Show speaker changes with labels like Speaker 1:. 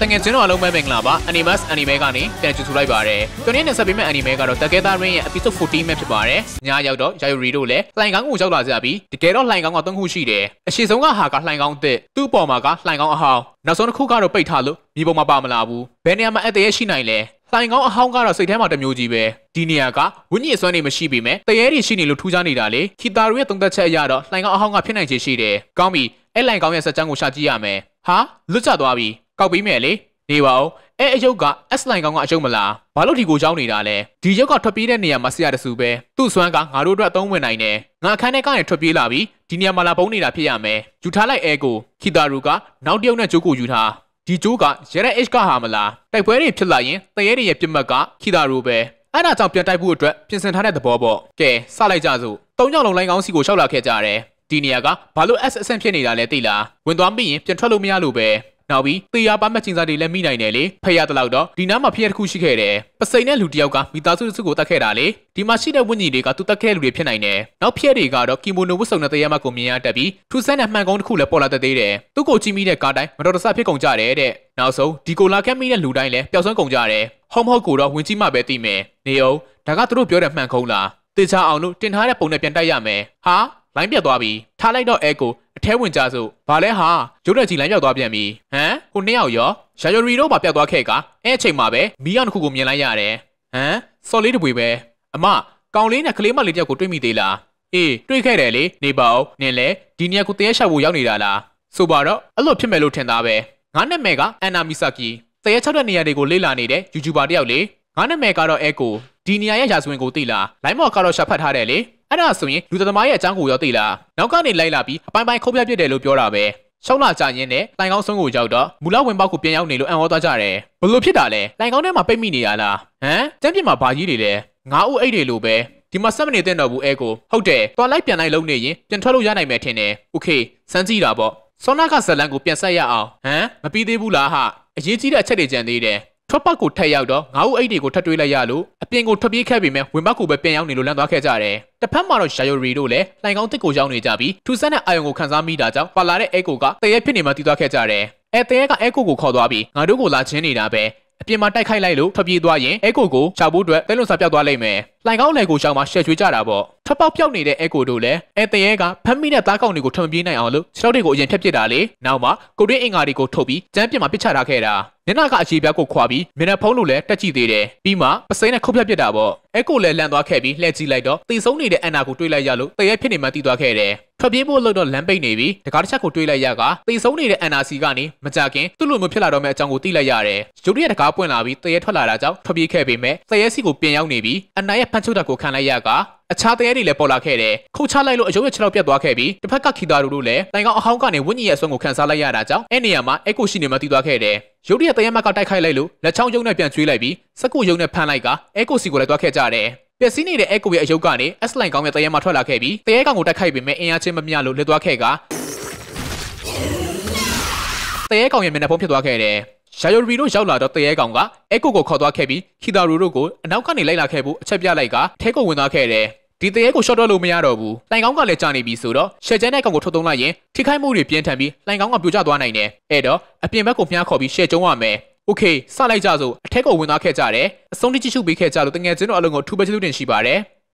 Speaker 1: တကယ်ချင်းတော့အလုံးပဲမင်္ဂလာပါ Animus Anime ကနေပြန်ကြည့်ထူလိုက်ပါရယ်။ဒီနေ့နဲ့ဆက်ပေးမယ့် Anime ကတော့ Takeda Rin ရဲ့ Episode 14ပဲဖြစ်ပါတယ်။ညရောက်တော့ Yayuri တို့လည်းလှိုင်ကောင်းကိုရောက်လာကြပြီးတကယ်တော့လှိုင်ကောင်းကသုံးခုရှိတယ်။အရှိဆုံးကဟာကလှိုင်ကောင်းအစ်သူ့အပေါ်မှာကလှိုင်ကောင်းအဟောင်းနောက်ဆုံးတစ်ခုကတော့ပိတ်ထားလို့မြေပေါ်မှာပါမလာဘူး။ဘယ်နေရာမှာအတရေရှိနိုင်လဲ။လှိုင်ကောင်းအဟောင်းကတော့စိတ်ထဲမှာတမျိုးကြီးပဲ။ဒီနေရာကဝိညာဉ်စွမ်းနေမရှိပေမဲ့တရေတွေရှိနေလို့ထူးခြားနေတာလေ။ခီတာရရဲ့သုံးသက်ချက်အရတော့လှိုင်ကောင်းအဟောင်းကဖြစ်နိုင်ခြေရှိတယ်။ကောင်းပြီ။အဲ့လှိုင်ကောင်းရဲ့စက်ချမ်းကိုရှာကြည့်ရမယ်။ဟာလွတ်ကျသွားပြီ။။ကောက်ပြီးမယ်လေ။နေပါအောင်။အဲအယုတ်က S line ကောင်ကအယုတ်မလား။ဘာလို့ဒီကိုကြောင်းနေတာလဲ။ဒီရုပ်ကထွက်ပြေးတဲ့နေရာမှာဆရာတစုပဲ။သူ့စွမ်းကငါတို့အတွက်အသုံးဝင်နိုင်တယ်။ငါခန်းထဲကနေထွက်ပြေးလာပြီးဒီနေရာမှာလာပုံနေတာဖြစ်ရမယ်။ယူထားလိုက်အဲကိုခီတာရူကနောက်တယောက်နဲ့ဂျိုးကိုယူထား။ဒီဂျိုးကရရက် H ကဟာမလား။တိုက်ပွဲတွေဖြစ်လာရင်တရေတွေရဲ့ပြစ်မှတ်ကခီတာရူပဲ။အဲ့ဒါကြောင့်ပြန်တိုက်ဖို့အတွက်ပြင်ဆင်ထားတဲ့သဘောပေါ့။ကဲစလိုက်ကြစို့။သုံးယောက်လုံးလိုင်းကောင်းစီကိုရှောက်လာခဲ့ကြတယ်။ဒီနေရာကဘာလို့ S အဆင့်ဖြစ်နေတာလဲသိလား။ဝင်သွားပြီးရင်ပြန်ထွက်လို့မရလို့ပဲနောက်ပြီးသေယာပါမှတ်ချင်းစားတွေလည်းမိနိုင်တယ်လေဖက်ရတလောက်တော့ဒီနားမှာဖျက်တစ်ခုရှိခဲ့တယ်ပစိန်တဲ့လူတစ်ယောက်ကမိသားစုစုကိုတတ်ခဲ့တာလေဒီမှာရှိတဲ့ဝိညာဉ်တွေကသူတတ်ခဲ့တဲ့လူတွေဖြစ်နိုင်တယ်နောက်ဖျက်တွေကတော့ကီမိုနိုဝတ်စုံတဲ့သေယာမကိုမြင်ရတတ်ပြီးထူဆန်းတဲ့မှန်ကုန်းတစ်ခုလည်းပေါ်လာတတ်သေးတယ်သူ့ကိုကြည့်မိတဲ့ကားတိုင်းမတော်တဆဖြစ်ကုန်ကြတယ်တဲ့နောက်ဆုံးဒီကိုလာခဲ့မိတဲ့လူတိုင်းလည်းပျောက်ဆုံးကုန်ကြတယ်ဟုံးဟုတ်ကိုတော့ဝင်ကြည့်မှပဲသိမယ်နေအောင်ဒါကသူတို့ပြောတဲ့မှန်ကုန်းလားတေချာအောင်လို့တင်ထားတဲ့ပုံနဲ့ပြန်တိုက်ရမယ်ဟာလိုင်းပြတ်သွားပြီထားလိုက်တော့အဲကိုအထဲဝင်ကြစို့ဘာလဲဟာရုတ်တက်ကြီးလမ်းရောက်သွားပြန်ပြီဟမ်ဟိုနှစ်ယောက်ရောရာယောရီတို့ပါပြတ်သွားခဲ့ကအဲ့အချိန်မှာပဲမီးရောင်တစ်ခုကိုမြင်လိုက်ရတယ်ဟမ်စော်လေးတပွေပဲအမကောင်လေးနဲ့ကလေးမလေးတယောက်ကိုတွေ့မိသေးလားအေးတွေ့ခဲ့တယ်လေနေပါဦးနင်လဲဒီနေရာကိုတဲရှောက်ဖို့ရောက်နေတာလားဆိုပါတော့အဲ့လိုဖြစ်မယ်လို့ထင်သားပဲငါနာမည်ကအန်နာမီဆာကီတဲရှောက်တဲ့နေရာတွေကိုလေ့လာနေတဲ့ YouTuber တယောက်လေငါနာမည်ကတော့အဲကိုဒီနေရာရဲ့ရာဇဝင်ကိုသိလားလိုင်းမော်ကတော့ရှာဖတ်ထားတယ်လေအဲ့ဒါဆိုရင်လူသမားရဲ့အကြောင်းကိုရောသိလားနောက်ကနေလိုက်လာပြီးအပိုင်းပိုင်းခုတ်ပြတ်ပြစ်တယ်လို့ပြောတာပဲရှောင်းလာကြရင်လည်းတိုင်ကောင်းဆုံးကိုရောက်တော့မူလဝင်ပေါက်ကိုပြန်ရောက်နေလို့အံ့ဩသွားကြတယ်ဘလို့ဖြစ်တာလဲတိုင်ကောင်းထဲမှာပိတ်မိနေရလားဟမ်ကျမ်းပြင်မှာဘာကြီးတွေလဲငါးဦးအိတ်တွေလိုပဲဒီမှာ7မိနစ်တင်တော့ဘူးအဲကိုဟုတ်တယ်တော်လိုက်ပြန်လိုက်လုံးနေရင်ပြန်ထွက်လို့ရနိုင်မယ်ထင်တယ်โอเคစမ်းကြည့်တာပေါ့ဆောနာကဇလန်ကိုပြန်ဆက်ရအောင်ဟမ်မပြီးသေးဘူးလားဟာအရေးကြီးတဲ့အချက်တွေကြံသေးတယ်ထွက်ပေါက်ကိုထက်ရောက်တော့ငါးဦးအိတ်တွေကိုထပ်တွေးလိုက်ရလို့အပြင်ကိုထွက်ပြေးခဲ့ပေမဲ့ဝင်ပေါက်ကိုပဲပြန်ရောက်နေလို့လမ်းသွားခဲ့ကြတယ်။တစ်ဖက်မှာတော့ရာယိုရီတို့လည်းလှိုင်ကောင်းတစ်ကိုရောက်နေကြပြီးထူဆန်းတဲ့အာယုံကိုခန်းစားမိတာကြောင့်ပါလာတဲ့အဲကိုကတရေဖြစ်နေမှတီးသွားခဲ့ကြတယ်။အဲတရေကအဲကိုကိုခေါ်သွားပြီးငါတို့ကိုလာချင်းနေတာပဲအပြင်မှာတိုက်ခိုက်လိုက်လို့ထွက်ပြေးသွားရင်အဲကိုကိုရှာဖို့အတွက်တဲလွန်စာပြောက်သွားလိမ့်မယ်။လှိုင်ကောင်းလှိုင်ကိုရှောင်းမှာရှက်ချွေးကြတာပေါ့။ထပ်ပေါက်ပြောက်နေတဲ့အဲကိုတို့လည်းအဲတရဲကဖမ်းမိတဲ့သားကောင်တွေကိုထွန်ပြေးနိုင်အောင်လို့ခြေထောက်တွေကိုအရင်ဖြတ်ပစ်တာလေ။နောက်မှာကိုတွင်းအင်္ကာတွေကိုထုတ်ပြီးကျန်းပြင်မှာပစ်ချထားခဲ့တာ။မျက်နှာကအရေပြားကိုခွာပြီးမျက်နှာဖုံးလိုလည်းတက်ကြည့်သေးတယ်။ပြီးမှပစိမ့်နဲ့ခုတ်ပြတ်ပစ်တာပေါ့။အဲကိုလည်းလန့်သွားခဲ့ပြီးလှည့်ကြည့်လိုက်တော့တည်ဆုံးနေတဲ့အန်နာကိုတွေးလိုက်ရလို့တရဲဖြစ်နေမှတီးသွားခဲ့တယ်။ထွက်ပြေးဖို့လုပ်တော့လမ်းပိတ်နေပြီးတကားတစ်ချက်ကိုတွေးလိုက်ရကတိတ်ဆုံးနေတဲ့ NRC ကနေမကြခင်သူ့လိုမျိုးဖြစ်လာတော့မယ့်အကြောင်းကိုသိလိုက်ရတယ်ရုတ်တရက်တကားပွင့်လာပြီးတရေထွက်လာတာကြောင့်ထွက်ပြေးခဲ့ပေမဲ့တရေစီကိုပြင်ရောက်နေပြီးအနာရဲ့ဖမ်းချုပ်တာကိုခံလိုက်ရကအခြားတရေတွေလည်းပေါ်လာခဲ့တယ်ခုတ်ချလိုက်လို့အယုံရဲ့ခြေထောက်ပြတ်သွားခဲ့ပြီးတစ်ဖက်ကခီတာတို့လည်းတိုင်ကောင်အဟောင်းကနေဝိညာဉ်ရဲ့အစွမ်းကိုခံစားလိုက်ရတာကြောင့်အဲ့နေရာမှာအဲ့ကိုရှိနေမှတိသွားခဲ့တယ်ရုတ်တရက်တရေမကတိုက်ခိုက်လိုက်လို့လက်ချောင်းယုံနဲ့ပြန်ကျွေးလိုက်ပြီးစက်ကိုယုံနဲ့ဖမ်းလိုက်ကအဲ့ကိုစီကိုလည်းသွားခဲ့ကြတယ်ပျက်စီးနေတဲ့အဲကိုရဲ့အယုတ်ကနေ S line ကောင်းတဲ့တရဲမှာထွက်လာခဲ့ပြီးတရဲကောင်ကိုတိုက်ခိုက်ပေမဲ့အင်အားချင်းမမျှလို့လစ်သွားခဲ့ကတရဲကောင်ရဲ့မျက်နှာဖုံးဖြစ်သွားခဲ့တယ်ရာယိုရီတို့ရောက်လာတော့တရဲကောင်ကအဲကိုကိုခေါ်သွားခဲ့ပြီးခီတာရူတို့ကိုအနောက်ကနေလိုက်လာခဲ့ဖို့အချက်ပြလိုက်ကထဲကိုဝင်သွားခဲ့တယ်ဒီတရဲကို short တော့လို့မရတော့ဘူး။လိုင်ကောင်းကလည်းကြာနေပြီဆိုတော့ရှယ်ကျန်းတဲ့ကောင်ကိုထုတ်သုံးလိုက်ရင်ထိခိုက်မှုတွေပြင်းထန်ပြီးလိုင်ကောင်းကပြိုကျသွားနိုင်တယ်။အဲ့တော့အပြင်ဘက်ကိုမြားခေါ်ပြီးရှယ်ကျုံးရမယ်။။ Okay စလိုက်ကြစို့အထက်ကဝင်သွားခဲ့ကြတယ်။အဆုံးထိကြည့်ရှုပေးခဲ့ကြလို့တငယ်ချင်းတို့အလုံးကိုထူပဲကျေးဇူးတင်ရှိပါတယ်။